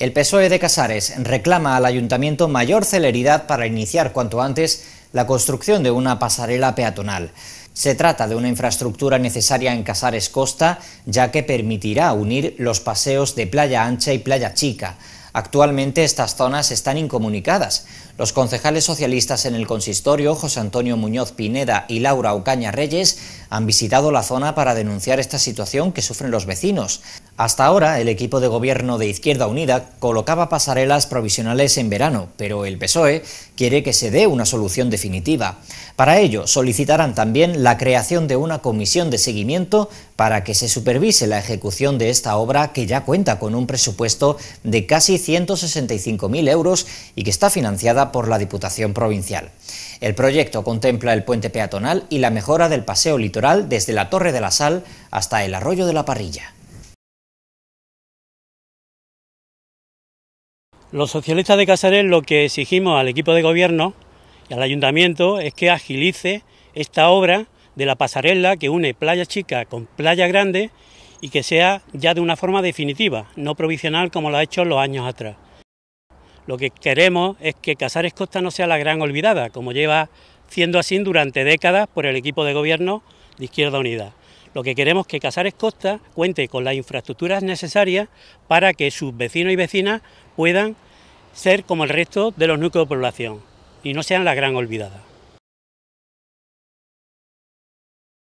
El PSOE de Casares reclama al ayuntamiento mayor celeridad para iniciar cuanto antes la construcción de una pasarela peatonal. Se trata de una infraestructura necesaria en Casares Costa, ya que permitirá unir los paseos de Playa Ancha y Playa Chica. Actualmente estas zonas están incomunicadas. Los concejales socialistas en el consistorio, José Antonio Muñoz Pineda y Laura Ocaña Reyes, han visitado la zona para denunciar esta situación que sufren los vecinos. Hasta ahora, el equipo de gobierno de Izquierda Unida colocaba pasarelas provisionales en verano, pero el PSOE quiere que se dé una solución definitiva. Para ello, solicitarán también la creación de una comisión de seguimiento para que se supervise la ejecución de esta obra que ya cuenta con un presupuesto de casi 165.000 euros y que está financiada por la Diputación Provincial. El proyecto contempla el puente peatonal y la mejora del paseo litoral desde la Torre de la Sal hasta el Arroyo de la Parrilla. Los socialistas de Casares lo que exigimos al equipo de gobierno y al ayuntamiento es que agilice esta obra de la pasarela que une Playa Chica con Playa Grande y que sea ya de una forma definitiva, no provisional como lo ha hecho los años atrás. Lo que queremos es que Casares Costa no sea la gran olvidada, como lleva siendo así durante décadas por el equipo de gobierno de Izquierda Unida. Lo que queremos es que Casares Costa cuente con las infraestructuras necesarias para que sus vecinos y vecinas puedan ser como el resto de los núcleos de población y no sean la gran olvidada.